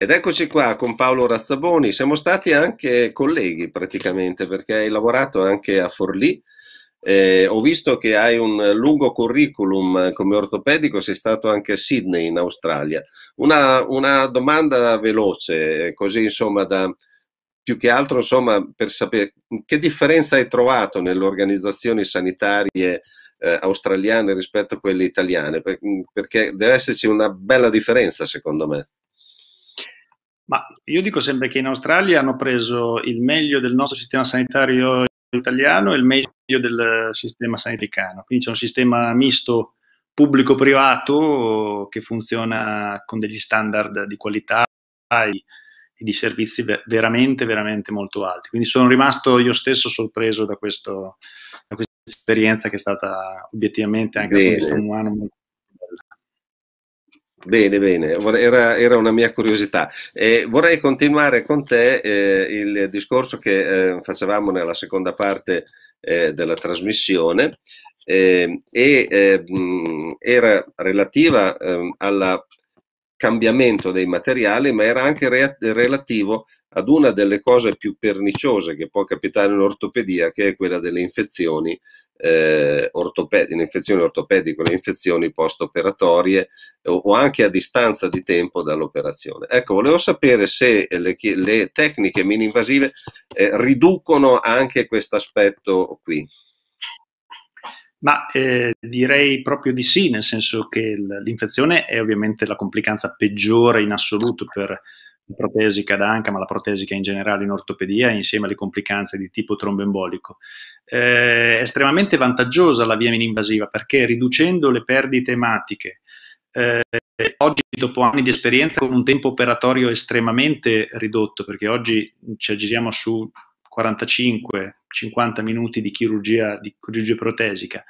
Ed eccoci qua con Paolo Razzaboni, siamo stati anche colleghi praticamente perché hai lavorato anche a Forlì, eh, ho visto che hai un lungo curriculum come ortopedico, sei stato anche a Sydney in Australia. Una, una domanda veloce, così insomma da, più che altro insomma per sapere che differenza hai trovato nelle organizzazioni sanitarie eh, australiane rispetto a quelle italiane, per, perché deve esserci una bella differenza secondo me. Ma io dico sempre che in Australia hanno preso il meglio del nostro sistema sanitario italiano e il meglio del sistema sanitario americano. Quindi c'è un sistema misto pubblico-privato che funziona con degli standard di qualità e di servizi veramente, veramente molto alti. Quindi sono rimasto io stesso sorpreso da, questo, da questa esperienza che è stata obiettivamente anche da un punto umano molto Bene, bene, era, era una mia curiosità. Eh, vorrei continuare con te eh, il discorso che eh, facevamo nella seconda parte eh, della trasmissione ehm, e mh, ehm, era relativa ehm, al cambiamento dei materiali, ma era anche re relativo ad una delle cose più perniciose che può capitare in ortopedia, che è quella delle infezioni eh, ortoped- infezioni ortopediche, le infezioni post-operatorie o, o, anche a distanza di tempo dall'operazione. Ecco, volevo sapere se le, le tecniche mini-invasive eh, riducono anche questo aspetto qui. Ma eh, direi proprio di sì, nel senso che l'infezione è ovviamente la complicanza peggiore in assoluto per protesica ad anca, ma la protesica in generale in ortopedia, insieme alle complicanze di tipo tromboembolico. Eh, è estremamente vantaggiosa la via mininvasiva perché riducendo le perdite ematiche, eh, oggi dopo anni di esperienza con un tempo operatorio estremamente ridotto, perché oggi ci aggiriamo su 45 50 minuti di chirurgia, di chirurgia protesica,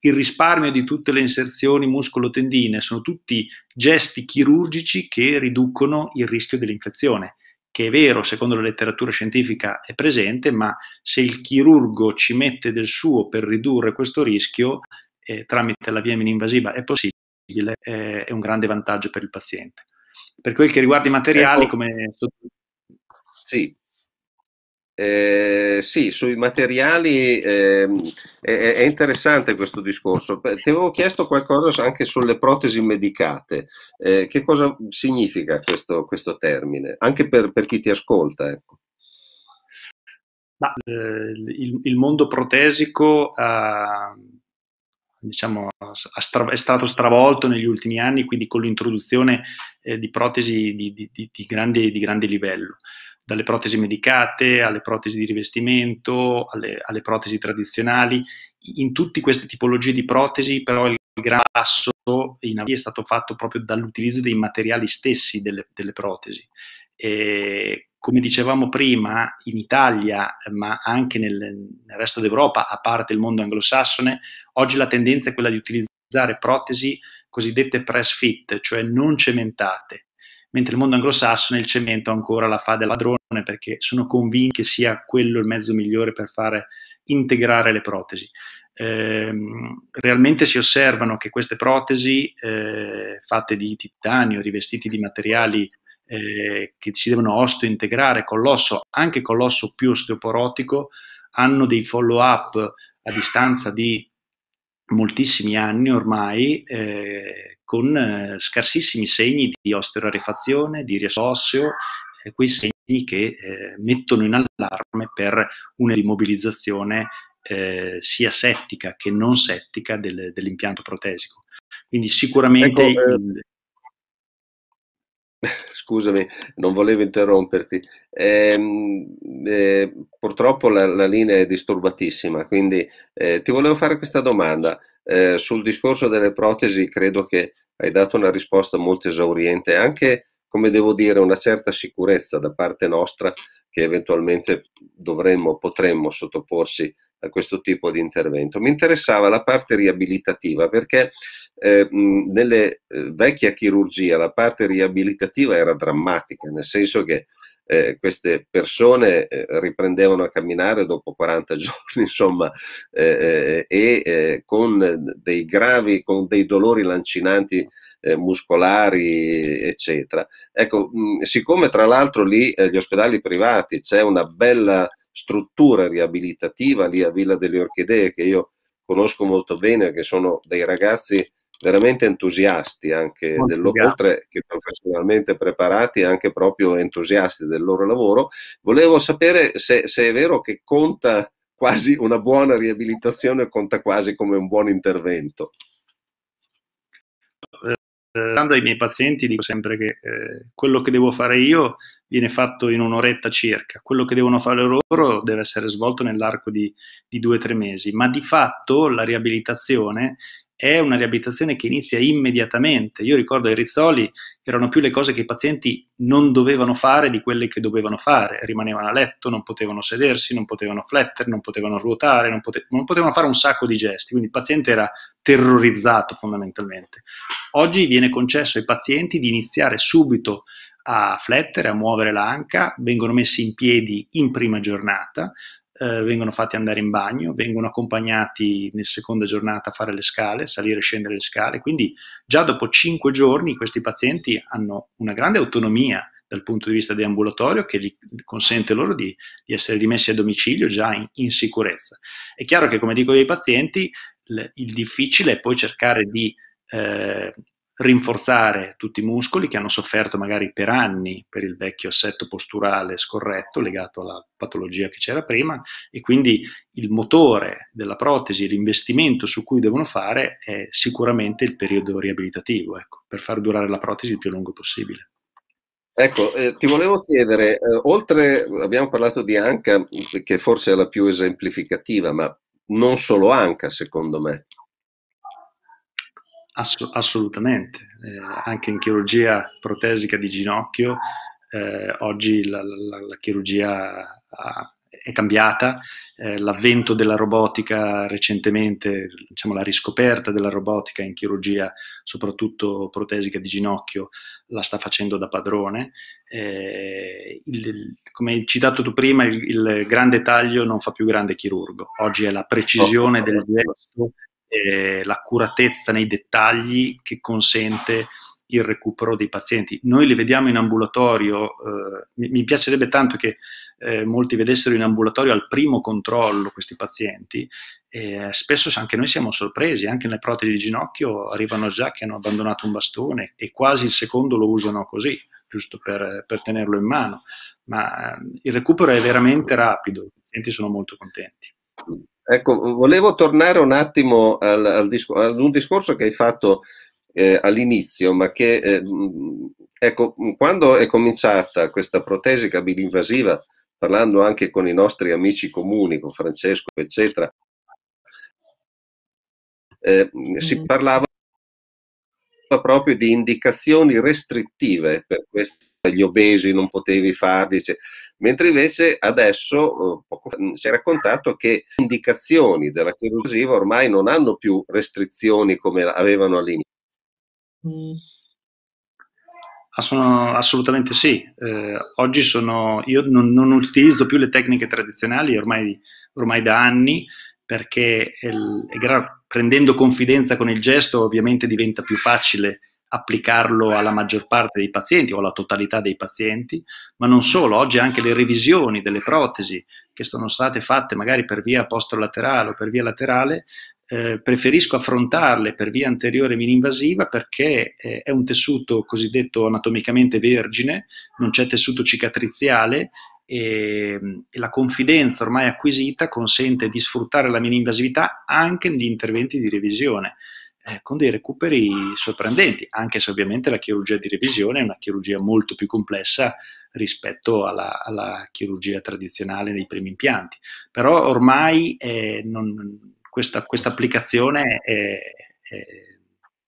il risparmio di tutte le inserzioni muscolotendine, sono tutti gesti chirurgici che riducono il rischio dell'infezione che è vero, secondo la letteratura scientifica è presente, ma se il chirurgo ci mette del suo per ridurre questo rischio eh, tramite la via invasiva è possibile, eh, è un grande vantaggio per il paziente. Per quel che riguarda i materiali, ecco. come... Sì, eh, sì, sui materiali eh, è, è, interessante questo discorso. Ti avevo chiesto qualcosa anche sulle protesi medicate. Eh, che cosa significa questo, questo termine? Anche per, per, chi ti ascolta. Ecco. Ma, eh, il, il, mondo protesico eh, diciamo, è stato stravolto negli ultimi anni, quindi con l'introduzione di protesi di, di, di, grande, di grande livello dalle protesi medicate alle protesi di rivestimento, alle, alle protesi tradizionali. In tutte queste tipologie di protesi però il grasso in avanti è stato fatto proprio dall'utilizzo dei materiali stessi delle, delle protesi. E, come dicevamo prima, in Italia, ma anche nel, nel resto d'Europa, a parte il mondo anglosassone, oggi la tendenza è quella di utilizzare protesi cosiddette press fit, cioè non cementate, mentre il mondo anglosassone il cemento ancora la fa del padrone perché sono convinti che sia quello il mezzo migliore per fare integrare le protesi. Ehm, realmente si osservano che queste protesi eh, fatte di titanio, rivestiti di materiali eh, che si devono osteointegrare con l'osso, anche con l'osso più osteoporotico, hanno dei follow up a distanza di moltissimi anni ormai, eh, con eh, scarsissimi segni di osteorarefazione, di riesco eh, quei segni che eh, mettono in allarme per una immobilizzazione eh, sia settica che non settica del, dell'impianto protesico. Quindi sicuramente... Ecco, eh, il... Scusami, non volevo interromperti. Eh, eh, purtroppo la, la, linea è disturbatissima, quindi eh, ti volevo fare questa domanda. Eh, sul discorso delle protesi credo che hai dato una risposta molto esauriente, anche come devo dire una certa sicurezza da parte nostra che eventualmente dovremmo, potremmo sottoporsi a questo tipo di intervento. Mi interessava la parte riabilitativa perché eh, nelle eh, vecchia chirurgia la parte riabilitativa era drammatica, nel senso che eh, queste persone eh, riprendevano a camminare dopo 40 giorni, insomma, eh, eh e eh, con dei gravi, con dei dolori lancinanti eh, muscolari, eccetera. Ecco, mh, mm, siccome tra l'altro lì gli ospedali privati c'è una bella struttura riabilitativa lì a Villa delle Orchidee che io conosco molto bene, che sono dei ragazzi veramente entusiasti anche del loro, oltre che professionalmente preparati, anche proprio entusiasti del loro lavoro. Volevo sapere se, se è vero che conta quasi una buona riabilitazione, conta quasi come un buon intervento. Parlando eh, eh, ai miei pazienti dico sempre che eh, quello che devo fare io viene fatto in un'oretta circa, quello che devono fare loro deve essere svolto nell'arco di, di due o tre mesi, ma di fatto la riabilitazione è una riabilitazione che inizia immediatamente. Io ricordo ai Rizzoli erano più le cose che i pazienti non dovevano fare di quelle che dovevano fare. Rimanevano a letto, non potevano sedersi, non potevano flettere, non potevano ruotare, non, pote- non potevano fare un sacco di gesti. Quindi il paziente era terrorizzato fondamentalmente. Oggi viene concesso ai pazienti di iniziare subito a flettere, a muovere l'anca, vengono messi in piedi in prima giornata, eh, vengono fatti andare in bagno, vengono accompagnati nel seconda giornata a fare le scale, salire e scendere le scale. Quindi già dopo cinque giorni questi pazienti hanno una grande autonomia dal punto di vista deambulatorio che gli consente loro di, di essere rimessi a domicilio già in, in, sicurezza. È chiaro che, come dico ai pazienti, l- il difficile è poi cercare di eh, rinforzare tutti i muscoli che hanno sofferto magari per anni per il vecchio assetto posturale scorretto legato alla patologia che c'era prima e quindi il motore della protesi, l'investimento su cui devono fare è sicuramente il periodo riabilitativo, ecco, per far durare la protesi il più lungo possibile. Ecco, eh, ti volevo chiedere, eh, oltre, abbiamo parlato di Anca, che forse è la più esemplificativa, ma non solo Anca, secondo me. Ass- assolutamente, eh, anche in chirurgia protesica di ginocchio, eh, oggi la, la, la chirurgia ha, ah, è cambiata, eh, l'avvento della robotica recentemente, diciamo la riscoperta della robotica in chirurgia, soprattutto protesica di ginocchio, la sta facendo da padrone. Eh, il, come hai citato tu prima, il, il, grande taglio non fa più grande chirurgo, oggi è la precisione oh, del gesto eh, l'accuratezza nei dettagli che consente il recupero dei pazienti. Noi li vediamo in ambulatorio, eh, mi piacerebbe tanto che eh, molti vedessero in ambulatorio al primo controllo questi pazienti, e spesso anche noi siamo sorpresi, anche nelle protesi di ginocchio arrivano già che hanno abbandonato un bastone e quasi il secondo lo usano così, giusto per, per tenerlo in mano, ma eh, il recupero è veramente rapido, i pazienti sono molto contenti. Ecco, volevo tornare un attimo al, al discor- ad un discorso che hai fatto eh, all'inizio, ma che eh, ecco, quando è cominciata questa protesica bilinvasiva, parlando anche con i nostri amici comuni, con Francesco, eccetera, eh, si mm. parlava proprio di indicazioni restrittive per questi, gli obesi non potevi farli, cioè, Mentre invece adesso eh, mm, si è raccontato che le indicazioni della chirurgia ormai non hanno più restrizioni come avevano all'inizio. Mm. Assolutamente sì. Eh, oggi sono, io non, non, utilizzo più le tecniche tradizionali ormai, ormai da anni perché il, prendendo confidenza con il gesto ovviamente diventa più facile applicarlo alla maggior parte dei pazienti o alla totalità dei pazienti, ma non solo, oggi anche le revisioni delle protesi che sono state fatte magari per via postrolaterale o per via laterale, eh, preferisco affrontarle per via anteriore mininvasiva perché eh, è un tessuto cosiddetto anatomicamente vergine, non c'è tessuto cicatriziale e, mm, e, la confidenza ormai acquisita consente di sfruttare la mininvasività anche negli interventi di revisione eh, con dei recuperi sorprendenti, anche se ovviamente la chirurgia di revisione è una chirurgia molto più complessa rispetto alla, alla chirurgia tradizionale dei primi impianti. Però ormai eh, non, questa, applicazione è, è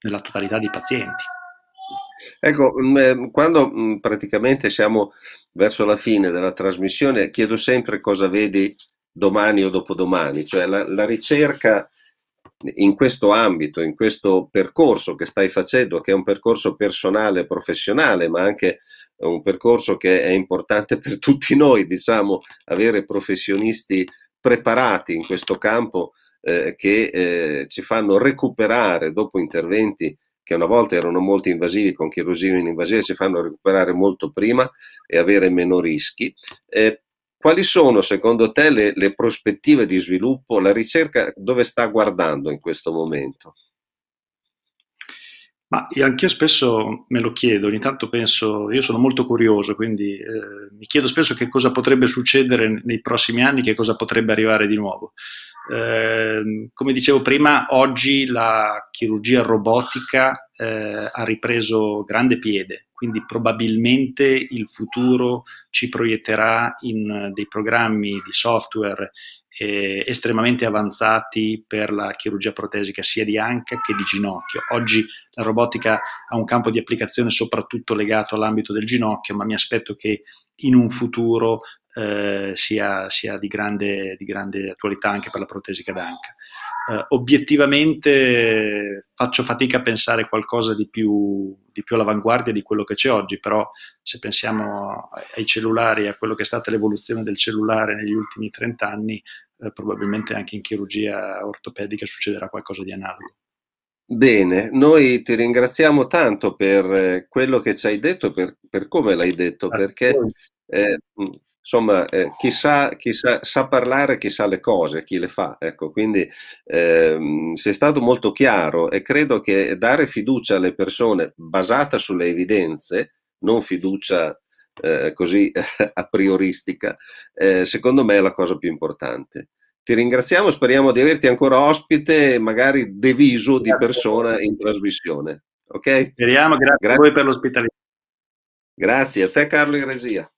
nella totalità dei pazienti. Ecco, mm, eh, quando mm, praticamente siamo verso la fine della trasmissione, chiedo sempre cosa vedi domani o dopodomani, cioè la, la ricerca in questo ambito, in questo percorso che stai facendo, che è un percorso personale e professionale, ma anche un percorso che è importante per tutti noi, diciamo, avere professionisti preparati in questo campo eh, che eh, ci fanno recuperare dopo interventi che una volta erano molto invasivi con chirurgia in invasiva, ci fanno recuperare molto prima e avere meno rischi. Eh, quali sono secondo te le, le prospettive di sviluppo? La ricerca dove sta guardando in questo momento? Ma anch'io spesso me lo chiedo, ogni tanto penso, io sono molto curioso, quindi eh, mi chiedo spesso che cosa potrebbe succedere nei prossimi anni, che cosa potrebbe arrivare di nuovo. Ehm, come dicevo prima, oggi la chirurgia robotica eh, ha ripreso grande piede, quindi probabilmente il futuro ci proietterà in eh, dei programmi di software eh, estremamente avanzati per la chirurgia protesica sia di anca che di ginocchio. Oggi la robotica ha un campo di applicazione soprattutto legato all'ambito del ginocchio, ma mi aspetto che in un futuro eh, sia, sia di, grande, di grande attualità anche per la protesica d'anca eh, obiettivamente faccio fatica a pensare qualcosa di più, di più all'avanguardia di quello che c'è oggi, però se pensiamo ai cellulari, a quello che è stata l'evoluzione del cellulare negli ultimi 30 anni, eh, probabilmente anche in chirurgia ortopedica succederà qualcosa di analogo. Bene, noi ti ringraziamo tanto per eh, quello che ci hai detto, per, per come l'hai detto, perché eh, insomma, eh, chi, sa, chi sa, sa, parlare, chi sa le cose, chi le fa. Ecco, quindi ehm, sei stato molto chiaro e credo che dare fiducia alle persone basata sulle evidenze, non fiducia eh, così a prioristica, eh, secondo me è la cosa più importante. Ti ringraziamo, speriamo di averti ancora ospite, magari deviso di persona in trasmissione. Ok? Speriamo, grazie, grazie. a voi per l'ospitalità. Grazie a te Carlo Iresia.